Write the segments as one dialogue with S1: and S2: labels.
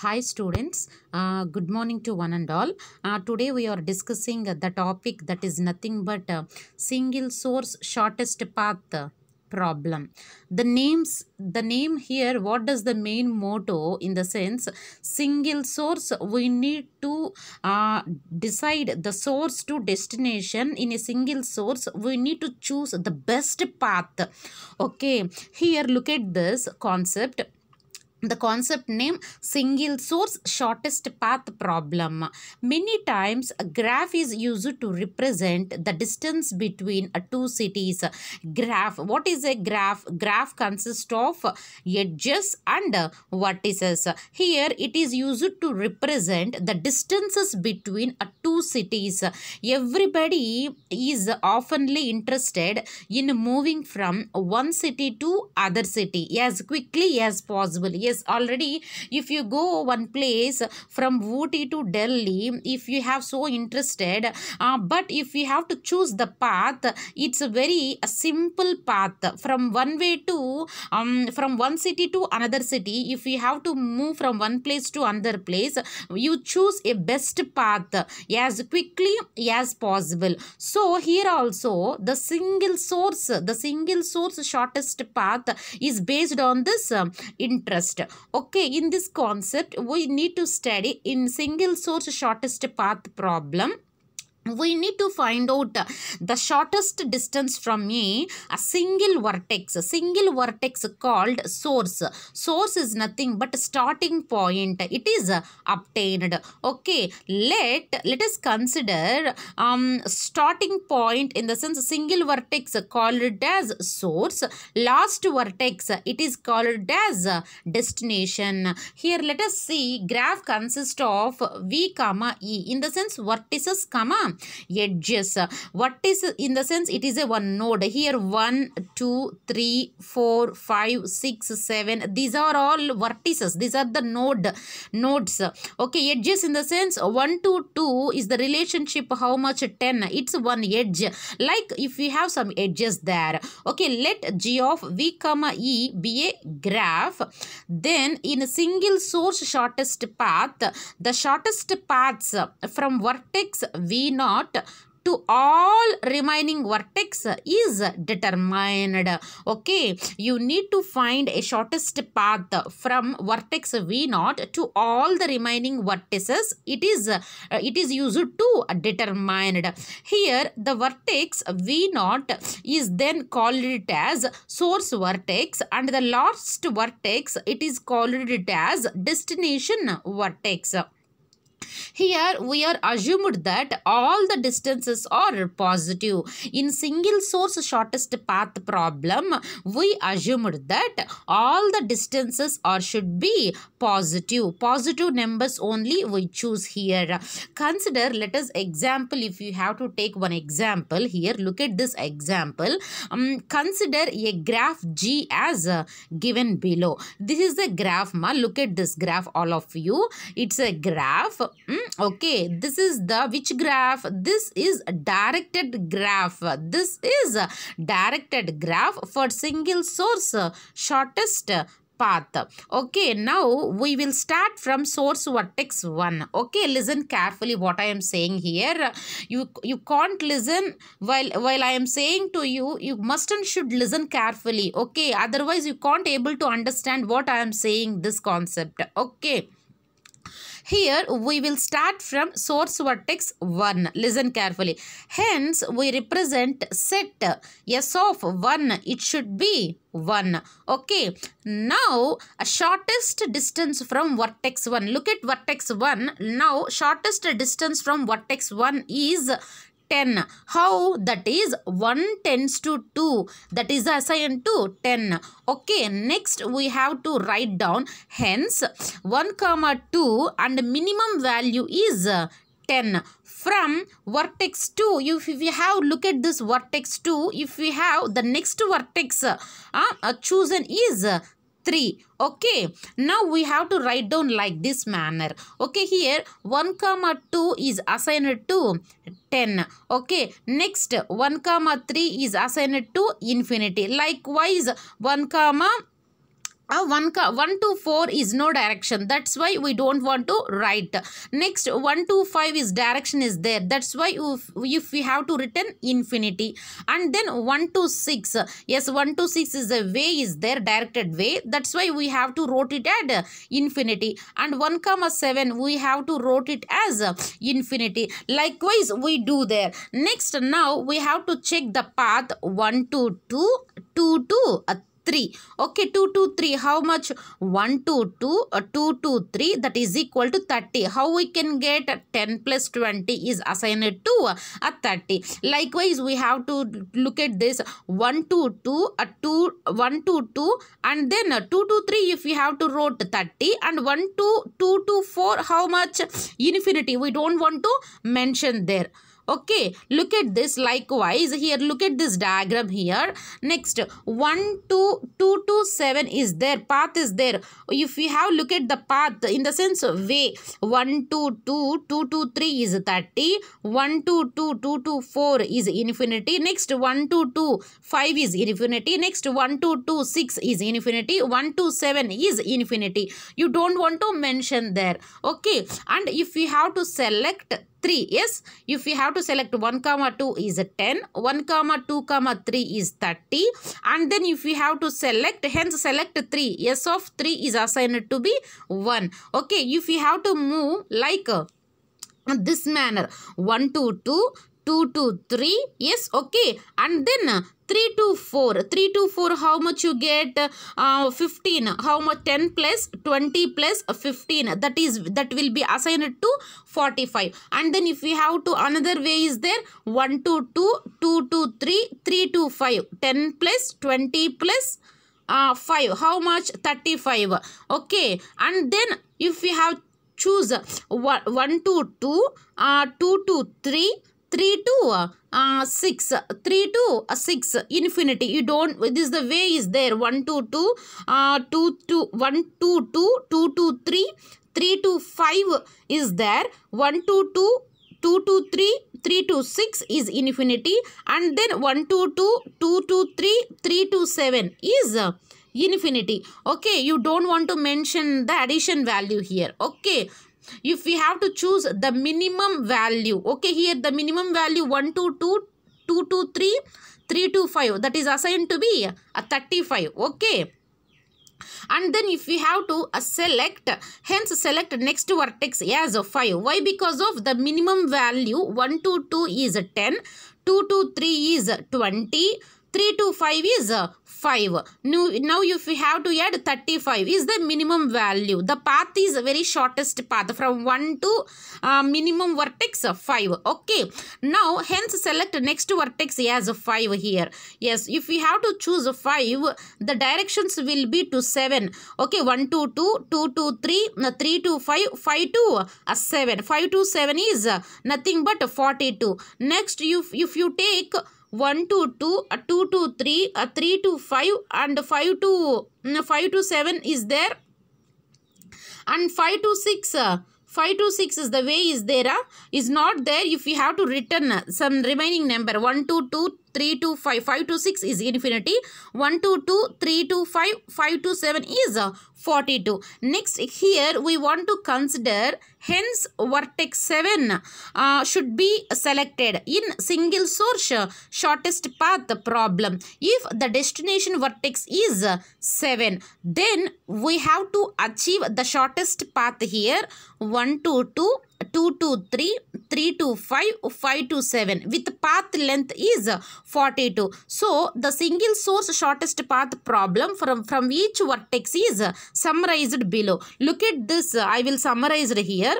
S1: Hi students, uh, good morning to one and all. Uh, today we are discussing the topic that is nothing but uh, single source shortest path problem. The names, the name here, what does the main motto in the sense single source we need to uh, decide the source to destination in a single source we need to choose the best path. Okay, here look at this concept the concept name single source shortest path problem many times a graph is used to represent the distance between uh, two cities graph what is a graph graph consists of edges and uh, vertices here it is used to represent the distances between uh, two cities everybody is oftenly interested in moving from one city to other city as quickly as possible yes already if you go one place from Ooty to Delhi if you have so interested uh, but if you have to choose the path it's a very a simple path from one way to um, from one city to another city if you have to move from one place to another place you choose a best path as quickly as possible so here also the single source the single source shortest path is based on this um, interest Okay, in this concept, we need to study in single source shortest path problem we need to find out the shortest distance from a, a single vertex a single vertex called source source is nothing but starting point it is obtained okay let let us consider um starting point in the sense single vertex called as source last vertex it is called as destination here let us see graph consists of v comma e in the sense vertices comma edges what is in the sense it is a one node here 1 2 3 4 5 6 7 these are all vertices these are the node nodes okay edges in the sense 1 to 2 is the relationship how much 10 it's one edge like if we have some edges there okay let g of v comma e be a graph then in a single source shortest path the shortest paths from vertex v0 to all remaining vertex is determined. Okay, you need to find a shortest path from vertex V0 to all the remaining vertices. It is, uh, it is used to determined. Here, the vertex V0 is then called it as source vertex and the last vertex, it is called it as destination vertex. Here we are assumed that all the distances are positive. In single source shortest path problem, we assumed that all the distances are should be positive. Positive numbers only we choose here. Consider let us example if you have to take one example here look at this example. Um, consider a graph G as uh, given below. This is the graph ma. Look at this graph all of you. It's a graph Hmm? okay, this is the which graph? This is directed graph. This is directed graph for single source shortest path. Okay, now we will start from source vertex 1. Okay, listen carefully what I am saying here. You, you can't listen while, while I am saying to you, you must and should listen carefully. Okay, otherwise you can't able to understand what I am saying this concept. Okay. Here we will start from source vertex 1. Listen carefully. Hence we represent set S of 1. It should be 1. Okay. Now a shortest distance from vertex 1. Look at vertex 1. Now shortest distance from vertex 1 is 10. How? That is 1 tends to 2. That is assigned to 10. Okay. Next, we have to write down. Hence, 1 comma 2 and minimum value is 10 from vertex 2 if we have look at this vertex 2 if we have the next vertex uh, uh, chosen is 3 okay now we have to write down like this manner okay here 1 comma 2 is assigned to 10 okay next 1 comma 3 is assigned to infinity likewise 1 comma uh, 1, 1 to 4 is no direction. That's why we don't want to write. Next, 1 to 5 is direction is there. That's why if, if we have to written infinity. And then 1 to 6. Yes, 1 to 6 is a way is there, directed way. That's why we have to wrote it at infinity. And 1 comma 7, we have to wrote it as infinity. Likewise, we do there. Next, now we have to check the path 1 to 2, 2 to 3. Okay, 2 to 3. How much? 1 to 2, uh, 2 to 3 that is equal to 30. How we can get 10 plus 20 is assigned to uh, a 30. Likewise, we have to look at this 1 to 2, a uh, 2, 1 to 2 and then uh, 2 to 3 if we have to wrote 30 and 1 to 2 to 4 how much? Infinity. We don't want to mention there okay look at this likewise here look at this diagram here next 1 2 2 to 7 is there path is there if we have look at the path in the sense of way 1 2 2 2 to 3 is 30 1 2 2 2 to 4 is infinity next 1 2 2 5 is infinity next 1 2 2 6 is infinity 1 2 7 is infinity you don't want to mention there okay and if we have to select 3 yes if we have to select 1 comma 2 is 10 1 comma 2 comma 3 is 30 and then if we have to select hence select 3 yes of 3 is assigned to be 1 okay if we have to move like uh, this manner 1 to 2 2 to 3 yes okay and then 3 to 4 3 to 4 how much you get uh, 15 how much 10 plus 20 plus 15 that is that will be assigned to 45 and then if we have to another way is there 1 to 2 2 to 3 3 to 5 10 plus 20 plus uh, 5 how much 35 okay and then if we have choose 1, 1 to 2 uh, 2 to 3 3 to uh, 6 3 to uh, 6 infinity you don't this the way is there 1 to 2 uh, 2 to 1 to 2 2 to 3 3 to 5 is there 1 to 2 2 to 3 3 to 6 is infinity and then 1 to 2 2 to 3 3 to 7 is uh, infinity okay you don't want to mention the addition value here okay if we have to choose the minimum value okay here the minimum value 1 to 2 2 to 3 3 to 5 that is assigned to be a 35 okay and then if we have to uh, select hence select next vertex as 5 why because of the minimum value 1 to 2 is 10 2 to 3 is 20 3 to 5 is uh, 5. Now, now if we have to add 35 is the minimum value. The path is very shortest path from 1 to uh, minimum vertex uh, 5. Okay. Now hence select next vertex as 5 here. Yes. If we have to choose 5 the directions will be to 7. Okay. 1 to 2, 2 to 3, uh, 3 to 5, 5 to 7. 5 to 7 is nothing but 42. Next if, if you take 1 to 2, uh, 2 to 3, uh, 3 to 5 and 5 to, mm, 5 to 7 is there. And 5 to 6, uh, 5 to 6 is the way is there, is not there if you have to return some remaining number 1 to 2, 3 to 5, 5 to 6 is infinity, 1 to 2, 3 to 5, 5 to 7 is 42. Next here we want to consider Hence, vertex 7 uh, should be selected in single source shortest path problem. If the destination vertex is 7, then we have to achieve the shortest path here 1 to 2 2 to 3, 3 to 5, 5 to 7 with path length is 42. So, the single source shortest path problem from, from each vertex is summarized below. Look at this. I will summarize here.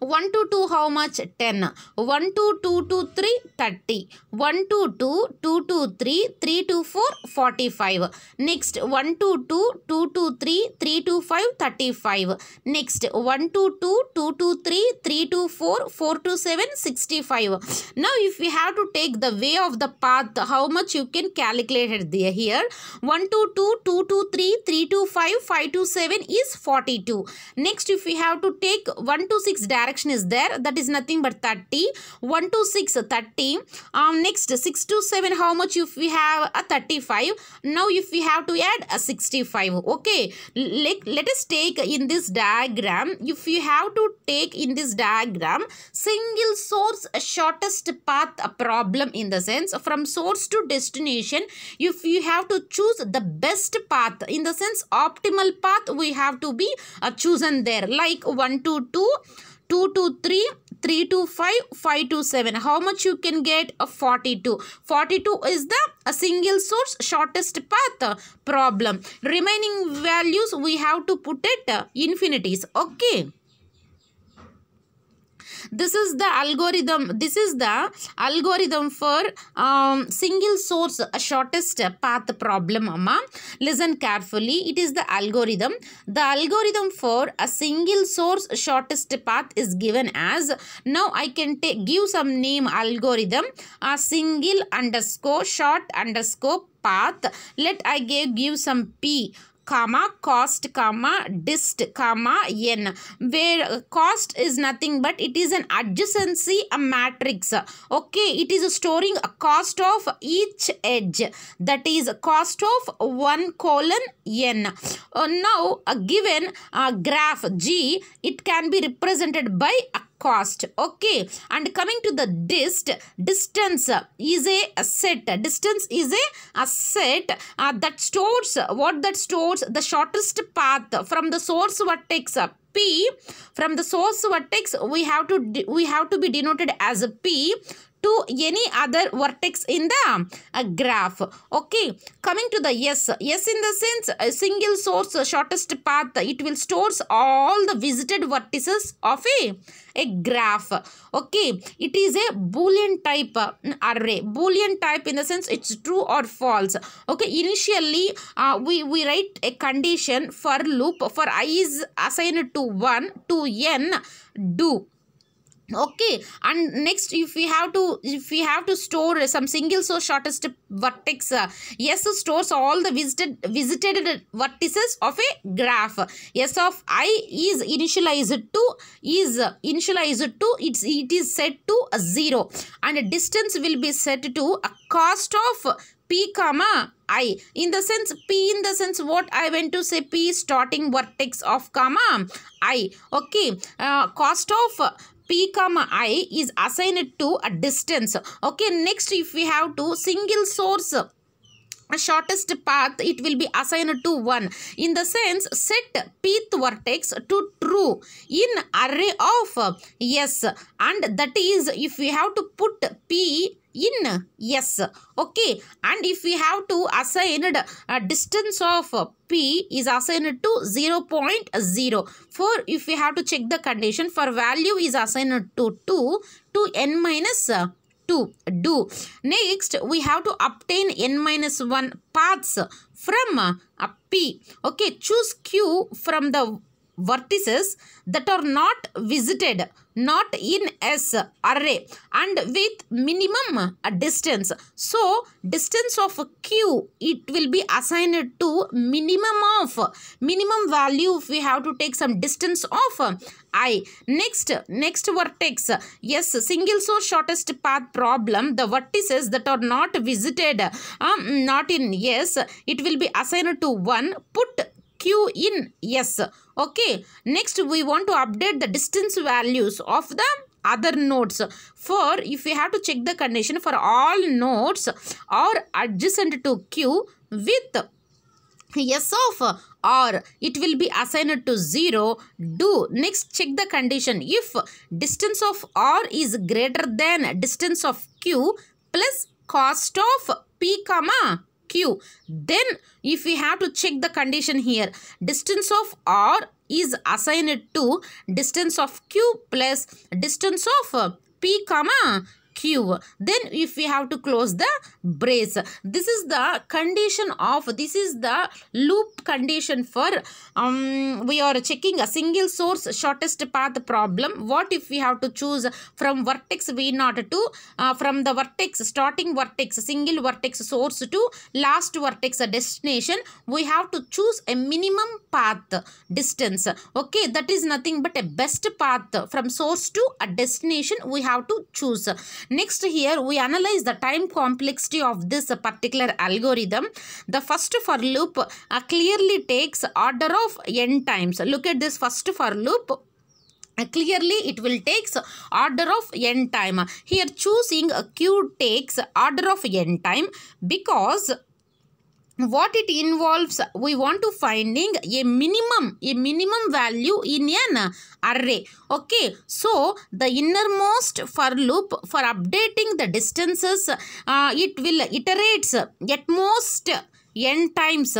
S1: 1 to 2 how much 10 1 to 2 to 3 30 1 to 2 2 to 3 3 to 4 45 next 1 to 2 2 to 3 3 to 5 35 next 1 to 2 2 to 3 3 to 4 4 to 7 65 now if we have to take the way of the path how much you can calculate it there here 1 to 2 2 to 3 3 to 5 5 to 7 is 42 next if we have to take 1 to 6 dash direction is there that is nothing but 30 1 to 6 30 um next 6 to 7 how much if we have a 35 now if we have to add a 65 okay let, let us take in this diagram if you have to take in this diagram single source shortest path problem in the sense from source to destination if you have to choose the best path in the sense optimal path we have to be uh, chosen there like 1 to 2 2 to 3 3 to 5 5 to 7 how much you can get 42 42 is the single source shortest path uh, problem remaining values we have to put at uh, infinities okay this is the algorithm this is the algorithm for um, single source uh, shortest uh, path problem amma listen carefully it is the algorithm the algorithm for a single source shortest path is given as now i can take give some name algorithm a single underscore short underscore path let i give, give some p comma cost comma dist comma n where cost is nothing but it is an adjacency a matrix okay it is storing a cost of each edge that is cost of one colon n uh, now a given uh, graph g it can be represented by a cost okay and coming to the dist distance is a asset distance is a asset uh, that stores what that stores the shortest path from the source vertex uh, p from the source vertex we have to we have to be denoted as p to any other vertex in the uh, graph. Okay, coming to the yes. Yes in the sense a single source shortest path. It will stores all the visited vertices of a, a graph. Okay, it is a boolean type uh, array. Boolean type in the sense it's true or false. Okay, initially uh, we, we write a condition for loop for i is assigned to 1 to n do okay and next if we have to if we have to store some single source shortest vertex uh, yes, s stores all the visited visited vertices of a graph s of i is initialized to is initialized to it's it is set to 0 and distance will be set to a cost of p comma i in the sense p in the sense what i went to say p starting vertex of comma i okay uh, cost of p comma i is assigned to a distance okay next if we have to single source shortest path it will be assigned to 1 in the sense set pth vertex to true in array of yes and that is if we have to put p in yes okay and if we have to assign a uh, distance of uh, p is assigned to 0, 0.0 for if we have to check the condition for value is assigned to 2 to n minus uh, 2 do next we have to obtain n minus 1 paths from p okay choose q from the vertices that are not visited, not in S array and with minimum distance. So, distance of Q, it will be assigned to minimum of, minimum value if we have to take some distance of I. Next, next vertex. Yes, single source shortest path problem, the vertices that are not visited, um, not in yes, it will be assigned to 1, put q in s okay next we want to update the distance values of the other nodes for if we have to check the condition for all nodes or adjacent to q with s of r it will be assigned to 0 do next check the condition if distance of r is greater than distance of q plus cost of p comma q. Then if we have to check the condition here, distance of r is assigned to distance of q plus distance of uh, p comma Q. Then if we have to close the brace. This is the condition of, this is the loop condition for, um, we are checking a single source shortest path problem. What if we have to choose from vertex v not to, uh, from the vertex, starting vertex, single vertex source to last vertex destination. We have to choose a minimum path distance. Okay, that is nothing but a best path from source to a destination we have to choose. Next here we analyze the time complexity of this particular algorithm. The first for loop uh, clearly takes order of n times. Look at this first for loop uh, clearly it will takes order of n time here choosing a uh, q takes order of n time because what it involves we want to finding a minimum a minimum value in an array okay so the innermost for loop for updating the distances uh, it will iterates at most n times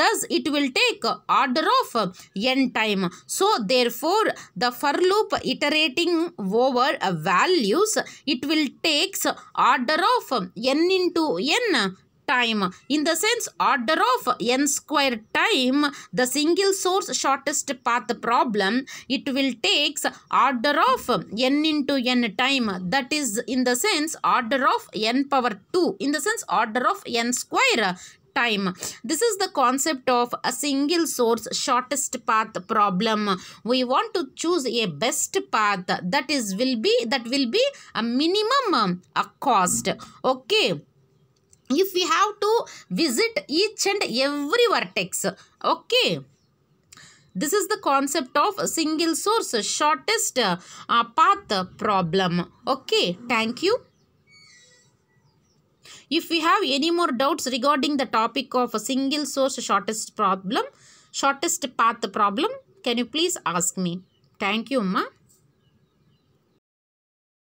S1: thus it will take order of n time so therefore the for loop iterating over values it will takes order of n into n time. In the sense order of n square time, the single source shortest path problem, it will takes order of n into n time. That is in the sense order of n power 2. In the sense order of n square time. This is the concept of a single source shortest path problem. We want to choose a best path that is will be that will be a minimum a cost. Okay if we have to visit each and every vertex okay this is the concept of single source shortest uh, path problem okay thank you if we have any more doubts regarding the topic of a single source shortest problem shortest path problem can you please ask me thank you ma